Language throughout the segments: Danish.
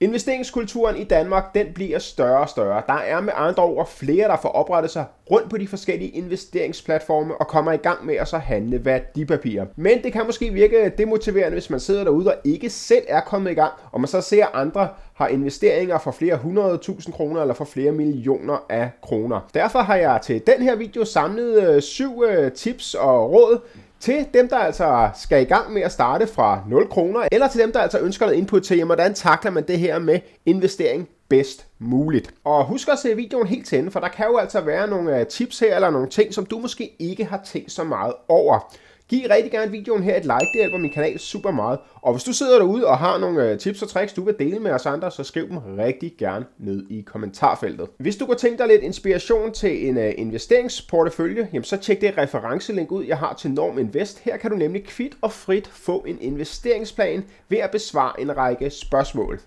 Investeringskulturen i Danmark den bliver større og større. Der er med andre ord flere, der får oprettet sig rundt på de forskellige investeringsplatforme og kommer i gang med at så handle værdipapirer. Men det kan måske virke demotiverende, hvis man sidder derude og ikke selv er kommet i gang, og man så ser andre har investeringer for flere hundredtusind kroner eller for flere millioner af kroner. Derfor har jeg til den her video samlet øh, syv øh, tips og råd til dem, der altså skal i gang med at starte fra 0 kroner, eller til dem, der altså ønsker noget input til, hvordan takler man det her med investering bedst muligt. Og husk at se videoen helt til ende, for der kan jo altså være nogle øh, tips her, eller nogle ting, som du måske ikke har tænkt så meget over. Giv rigtig gerne videoen her et like, det hjælper min kanal super meget. Og hvis du sidder derude og har nogle øh, tips og tricks, du vil dele med os andre, så skriv dem rigtig gerne ned i kommentarfeltet. Hvis du kunne tænke dig lidt inspiration til en øh, investeringsportefølje, jamen så tjek det referencelink ud, jeg har til Norm Invest. Her kan du nemlig kvit og frit få en investeringsplan ved at besvare en række spørgsmål.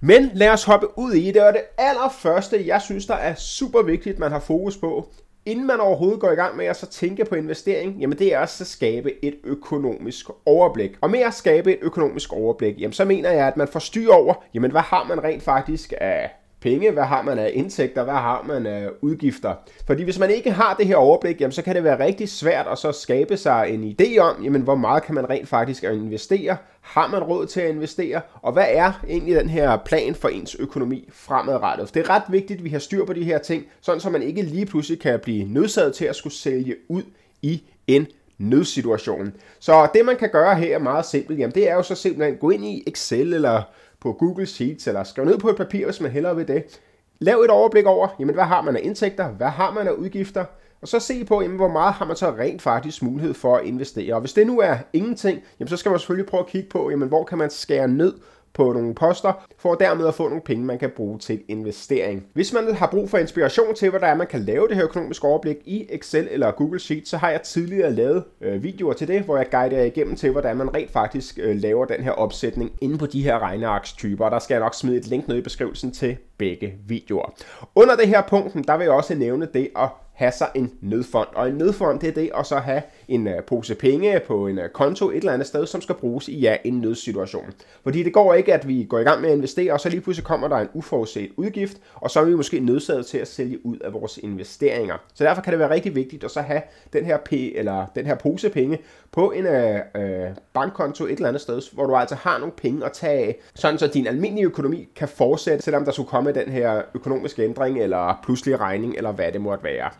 Men lad os hoppe ud i det, og det allerførste, jeg synes, der er super vigtigt, man har fokus på, inden man overhovedet går i gang med at så tænke på investering, jamen det er også at skabe et økonomisk overblik. Og med at skabe et økonomisk overblik, jamen så mener jeg, at man får styr over, jamen hvad har man rent faktisk af penge, hvad har man af indtægter, hvad har man af udgifter. Fordi hvis man ikke har det her overblik, jamen, så kan det være rigtig svært at så skabe sig en idé om, jamen, hvor meget kan man rent faktisk investere, har man råd til at investere, og hvad er egentlig den her plan for ens økonomi fremadrettet. For det er ret vigtigt, at vi har styr på de her ting, sådan så man ikke lige pludselig kan blive nødsaget til at skulle sælge ud i en nødsituation. Så det man kan gøre her er meget simpelt, jamen det er jo så simpelthen at gå ind i Excel eller på Google Sheets, eller skriv ned på et papir, hvis man hellere vil det. Lav et overblik over, jamen, hvad har man af indtægter, hvad har man af udgifter, og så se på, jamen, hvor meget har man så rent faktisk mulighed for at investere. Og hvis det nu er ingenting, jamen, så skal man selvfølgelig prøve at kigge på, jamen, hvor kan man skære ned på nogle poster, for dermed at få nogle penge, man kan bruge til investering. Hvis man har brug for inspiration til, hvordan der man kan lave det her økonomiske overblik i Excel eller Google Sheet, så har jeg tidligere lavet øh, videoer til det, hvor jeg guider jer igennem til, hvordan man rent faktisk øh, laver den her opsætning inde på de her regnearkstyper, der skal jeg nok smide et link ned i beskrivelsen til begge videoer. Under det her punkt, der vil jeg også nævne det at have sig en nødfond, og en nødfond det er det at så have en øh, pose penge på en øh, konto et eller andet sted, som skal bruges i ja, en nødsituation. Fordi det går ikke, at vi går i gang med at investere, og så lige pludselig kommer der en uforudset udgift, og så er vi måske nødsaget til at sælge ud af vores investeringer. Så derfor kan det være rigtig vigtigt at så have den her, p eller den her pose penge på en øh, øh bankkonto et eller andet sted, hvor du altså har nogle penge at tage af, sådan så din almindelige økonomi kan fortsætte, selvom der skulle komme den her økonomiske ændring, eller pludselig regning, eller hvad det måtte være.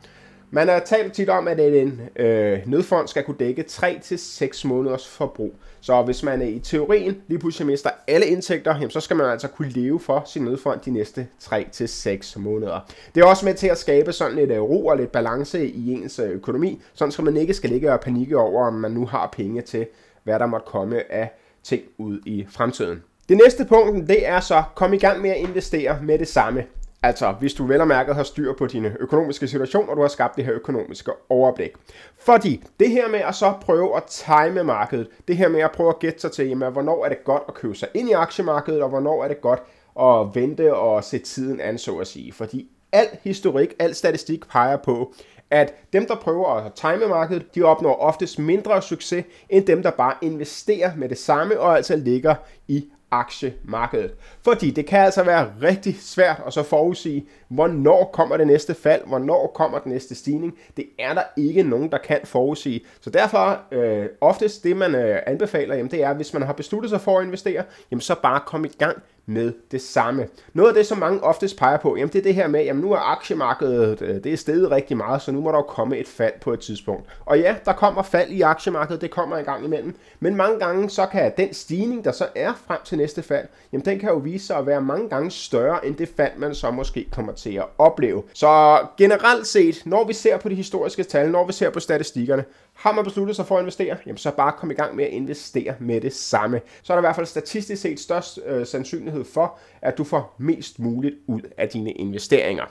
Man har talt tit om, at en øh, nødfond skal kunne dække 3-6 måneders forbrug. Så hvis man øh, i teorien lige pludselig mister alle indtægter, jamen, så skal man altså kunne leve for sin nødfond de næste 3-6 måneder. Det er også med til at skabe sådan lidt øh, ro og lidt balance i ens øh, økonomi, sådan så man ikke skal ligge og panikke over, om man nu har penge til, hvad der måtte komme af ting ud i fremtiden. Det næste punkt, det er så, kom i gang med at investere med det samme. Altså, hvis du vel og mærket har styr på din økonomiske situation, og du har skabt det her økonomiske overblik. Fordi det her med at så prøve at time markedet, det her med at prøve at gætte sig til, jamen, hvornår er det godt at købe sig ind i aktiemarkedet, og hvornår er det godt at vente og se tiden an, så at sige. Fordi al historik, al statistik peger på, at dem, der prøver at time markedet, de opnår oftest mindre succes, end dem, der bare investerer med det samme og altså ligger i aktiemarkedet. Fordi det kan altså være rigtig svært at så forudsige, hvornår kommer det næste fald, hvornår kommer den næste stigning. Det er der ikke nogen, der kan forudsige. Så derfor øh, oftest det, man øh, anbefaler, jamen, det er, hvis man har besluttet sig for at investere, jamen, så bare kom i gang med det samme. Noget af det, som mange oftest peger på, jamen det er det her med, jamen nu er aktiemarkedet øh, det er steget rigtig meget, så nu må der jo komme et fald på et tidspunkt. Og ja, der kommer fald i aktiemarkedet, det kommer en gang imellem, men mange gange så kan den stigning, der så er frem til næste fald, jamen den kan jo vise sig at være mange gange større end det fald, man så måske kommer til at opleve. Så generelt set, når vi ser på de historiske tal, når vi ser på statistikkerne, har man besluttet sig for at investere, jamen så bare kom i gang med at investere med det samme. Så er der i hvert fald statistisk set størst øh, sandsynlighed for, at du får mest muligt ud af dine investeringer.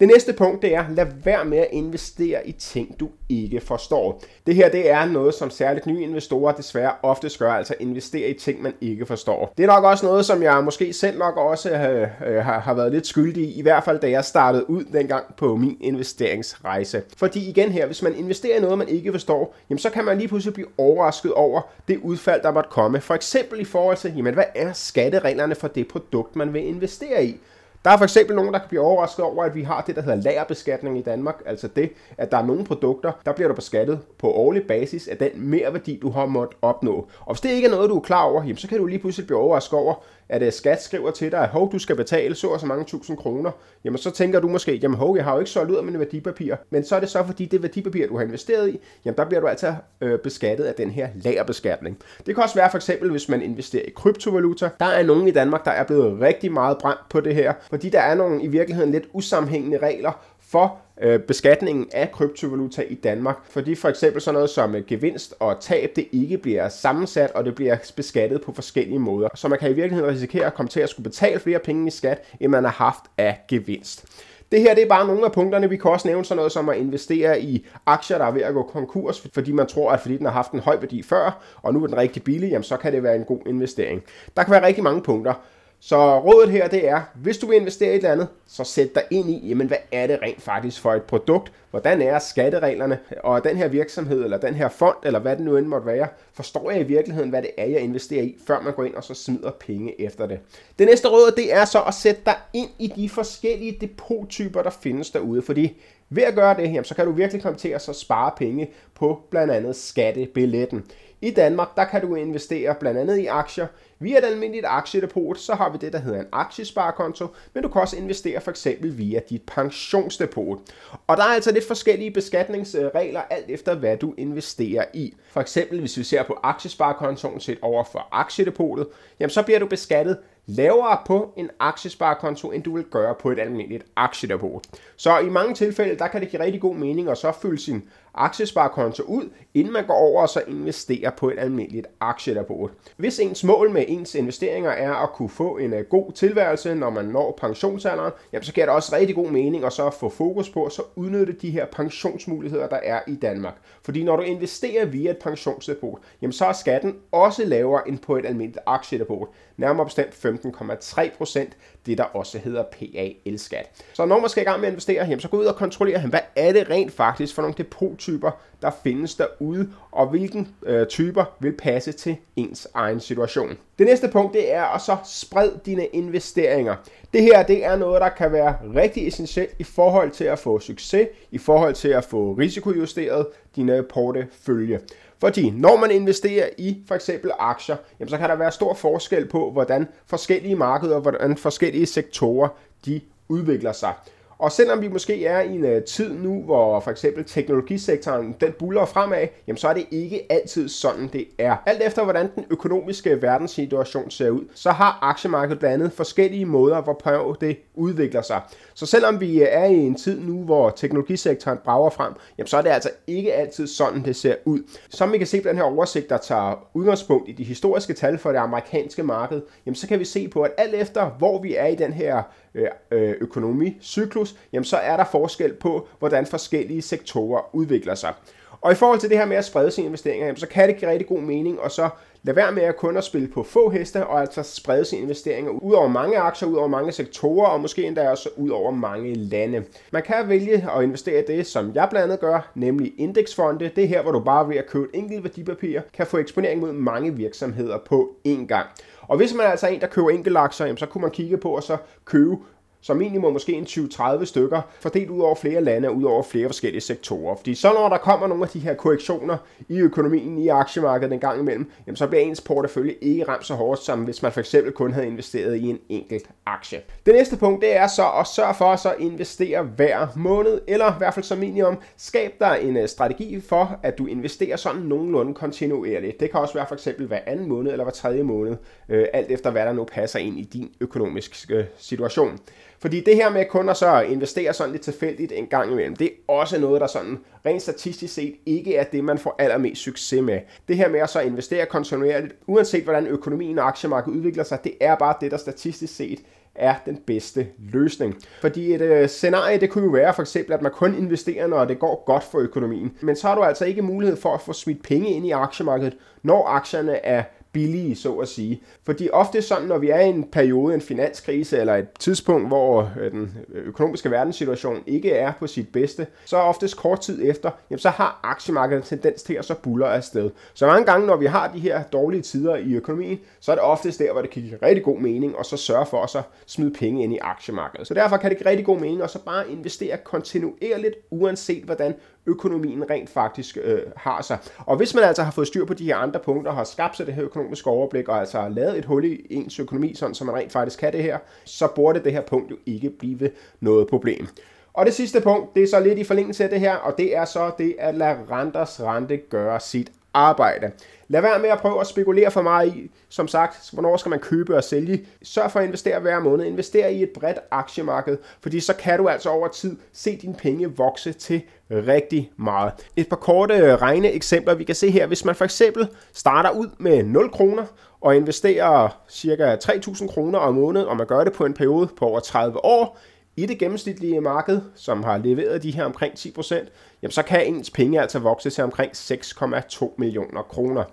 Det næste punkt det er, lad være med at investere i ting, du ikke forstår. Det her det er noget, som særligt nye investorer desværre ofte gør, altså investere i ting, man ikke forstår. Det er nok også noget, som jeg måske selv nok også øh, øh, har, har været lidt skyldig i, i hvert fald da jeg startede ud dengang på min investeringsrejse. Fordi igen her, hvis man investerer i noget, man ikke forstår, jamen så kan man lige pludselig blive overrasket over det udfald, der måtte komme. For eksempel i forhold til, jamen hvad er skattereglerne for det produkt, man gerne vil investere i. Der er for eksempel nogen, der kan blive overrasket over, at vi har det, der hedder lagerbeskatning i Danmark. Altså det, at der er nogle produkter, der bliver du beskattet på årlig basis af den mere værdi, du har måttet opnå. Og hvis det ikke er noget, du er klar over, jamen, så kan du lige pludselig blive overrasket over, at øh, skat skriver til dig, at hov, du skal betale så og så mange tusind kroner, jamen så tænker du måske, jamen hov, jeg har jo ikke solgt ud af mine værdipapirer, men så er det så, fordi det værdipapir, du har investeret i, jamen der bliver du altså øh, beskattet af den her lagerbeskatning. Det kan også være for eksempel, hvis man investerer i kryptovaluta. Der er nogen i Danmark, der er blevet rigtig meget brændt på det her, fordi der er nogle i virkeligheden lidt usammenhængende regler for øh, beskatningen af kryptovaluta i Danmark, fordi for eksempel sådan noget som øh, gevinst og tab, det ikke bliver sammensat, og det bliver beskattet på forskellige måder. Så man kan i virkeligheden risikere at komme til at skulle betale flere penge i skat, end man har haft af gevinst. Det her det er bare nogle af punkterne. Vi kan også nævne sådan noget som at investere i aktier, der er ved at gå konkurs, fordi man tror, at fordi den har haft en høj værdi før, og nu er den rigtig billig, jamen så kan det være en god investering. Der kan være rigtig mange punkter. Så rådet her, det er, hvis du vil investere i et eller andet, så sæt dig ind i, jamen hvad er det rent faktisk for et produkt? Hvordan er skattereglerne? Og den her virksomhed, eller den her fond, eller hvad det nu end måtte være, forstår jeg i virkeligheden, hvad det er, jeg investerer i, før man går ind og så smider penge efter det. Det næste råd, det er så at sætte dig ind i de forskellige depottyper, der findes derude, fordi ved at gøre det, jamen, så kan du virkelig komme til at så spare penge på blandt andet skattebilletten. I Danmark, der kan du investere blandt andet i aktier. Via et almindeligt aktiedepot, så har vi det, der hedder en aktiesparekonto, men du kan også investere for eksempel via dit pensionsdepot. Og der er altså lidt forskellige beskatningsregler, alt efter hvad du investerer i. For eksempel, hvis vi ser på aktiesparekontoen set over for aktiedepotet, jamen så bliver du beskattet lavere på en aktiesparekonto, end du vil gøre på et almindeligt aktiedepot. Så i mange tilfælde, der kan det give rigtig god mening at så fylde sin aktiesparekonto ud, inden man går over og så investerer på et almindeligt aktiedepot. Hvis ens mål med ens investeringer er at kunne få en øh, god tilværelse, når man når pensionsalderen, jamen så giver det også rigtig god mening at så få fokus på at så udnytte de her pensionsmuligheder, der er i Danmark. Fordi når du investerer via et pensionsdepot, jamen så er skatten også lavere end på et almindeligt aktiedepot, nærmere bestemt 15,3 procent det der også hedder PAL-skat. Så når man skal i gang med at investere, jamen, så gå ud og kontrollere, hvad er det rent faktisk for nogle depottyper, der findes derude, og hvilken øh, typer vil passe til ens egen situation. Det næste punkt, det er at så spred dine investeringer. Det her, det er noget, der kan være rigtig essentielt i forhold til at få succes, i forhold til at få risikojusteret dine øh, portefølje. Fordi når man investerer i for eksempel aktier, jamen så kan der være stor forskel på, hvordan forskellige markeder, hvordan forskellige sektorer, de udvikler sig. Og selvom vi måske er i en øh, tid nu, hvor for eksempel teknologisektoren den buller fremad, jamen så er det ikke altid sådan, det er. Alt efter hvordan den økonomiske verdenssituation ser ud, så har aktiemarkedet blandt andet forskellige måder, hvorpå det udvikler sig. Så selvom vi øh, er i en tid nu, hvor teknologisektoren brager frem, jamen så er det altså ikke altid sådan, det ser ud. Som vi kan se på den her oversigt, der tager udgangspunkt i de historiske tal for det amerikanske marked, jamen så kan vi se på, at alt efter hvor vi er i den her øh, økonomi, cyklus, jamen så er der forskel på, hvordan forskellige sektorer udvikler sig. Og i forhold til det her med at sprede sine investeringer, jamen så kan det give rigtig god mening, og så lad være med at kun at spille på få heste, og altså sprede sine investeringer ud over mange aktier, ud over mange sektorer, og måske endda også ud over mange lande. Man kan vælge at investere det, som jeg blandt andet gør, nemlig indeksfonde. Det er her, hvor du bare ved at købe et enkelt værdipapir, kan få eksponering mod mange virksomheder på én gang. Og hvis man altså er altså en, der køber enkelte aktier, jamen, så kunne man kigge på at så købe som minimum måske en 20-30 stykker, fordelt ud over flere lande og ud over flere forskellige sektorer. Fordi så når der kommer nogle af de her korrektioner i økonomien, i aktiemarkedet en gang imellem, jamen så bliver ens portefølje ikke ramt så hårdt, som hvis man for eksempel kun havde investeret i en enkelt aktie. Det næste punkt, det er så at sørge for at så investere hver måned, eller i hvert fald som minimum, skab dig en øh, strategi for, at du investerer sådan nogenlunde kontinuerligt. Det kan også være for eksempel hver anden måned eller hver tredje måned, øh, alt efter hvad der nu passer ind i din økonomiske øh, situation. Fordi det her med kun at så investere sådan lidt tilfældigt en gang imellem, det er også noget, der sådan rent statistisk set ikke er det, man får allermest succes med. Det her med at så investere kontinuerligt, uanset hvordan økonomien og aktiemarkedet udvikler sig, det er bare det, der statistisk set er den bedste løsning. Fordi et øh, scenarie, det kunne jo være for eksempel, at man kun investerer, når det går godt for økonomien. Men så har du altså ikke mulighed for at få smidt penge ind i aktiemarkedet, når aktierne er billige, så at sige. Fordi ofte sådan, når vi er i en periode, en finanskrise eller et tidspunkt, hvor øh, den økonomiske verdenssituation ikke er på sit bedste, så oftest kort tid efter, jamen, så har aktiemarkedet en tendens til at så buller afsted. Så mange gange, når vi har de her dårlige tider i økonomien, så er det oftest der, hvor det kan give rigtig god mening, og så sørge for at så smide penge ind i aktiemarkedet. Så derfor kan det give rigtig god mening at så bare investere kontinuerligt, uanset hvordan økonomien rent faktisk øh, har sig. Og hvis man altså har fået styr på de her andre punkter, og har skabt sig det her økonomiske overblik, og altså har lavet et hul i ens økonomi, sådan så man rent faktisk kan det her, så burde det her punkt jo ikke blive noget problem. Og det sidste punkt, det er så lidt i forlængelse af det her, og det er så det at lade renters rente gøre sit arbejde. Lad være med at prøve at spekulere for meget i, som sagt, hvornår skal man købe og sælge. Sørg for at investere hver måned. Invester i et bredt aktiemarked, fordi så kan du altså over tid se dine penge vokse til rigtig meget. Et par korte øh, regne eksempler, vi kan se her. Hvis man for eksempel starter ud med 0 kroner og investerer ca. 3.000 kroner om måneden, og man gør det på en periode på over 30 år, i det gennemsnitlige marked, som har leveret de her omkring 10%, jamen så kan ens penge altså vokse til omkring 6,2 millioner kroner.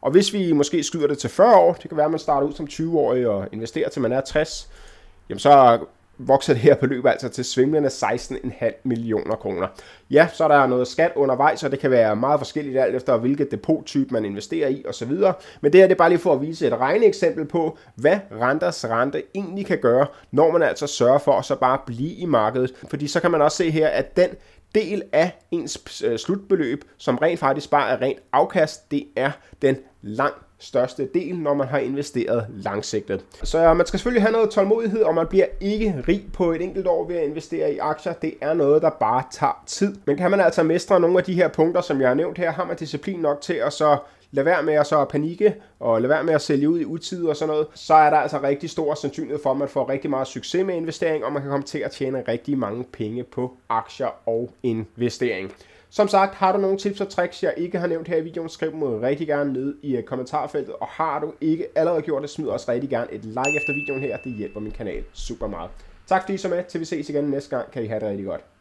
Og hvis vi måske skyder det til 40 år, det kan være, at man starter ud som 20-årig og investerer til man er 60, jamen så vokser det her beløb altså til svimlende 16,5 millioner kroner. Ja, så er der noget skat undervejs, og det kan være meget forskelligt alt efter, hvilket depottype man investerer i osv. Men det her det er bare lige for at vise et regneeksempel på, hvad renters rente egentlig kan gøre, når man altså sørger for at så bare blive i markedet. Fordi så kan man også se her, at den del af ens øh, slutbeløb, som rent faktisk bare er rent afkast, det er den langt største del, når man har investeret langsigtet. Så ja, man skal selvfølgelig have noget tålmodighed, og man bliver ikke rig på et enkelt år ved at investere i aktier. Det er noget, der bare tager tid. Men kan man altså mestre nogle af de her punkter, som jeg har nævnt her, har man disciplin nok til at så lade være med at så panikke, og lade være med at sælge ud i utid og sådan noget, så er der altså rigtig stor sandsynlighed for, at man får rigtig meget succes med investering, og man kan komme til at tjene rigtig mange penge på aktier og investering. Som sagt, har du nogle tips og tricks, jeg ikke har nævnt her i videoen, skriv dem rigtig gerne ned i øh, kommentarfeltet. Og har du ikke allerede gjort det, smid også rigtig gerne et like efter videoen her. Det hjælper min kanal super meget. Tak fordi I så med. Til vi ses igen næste gang. Kan I have det rigtig godt.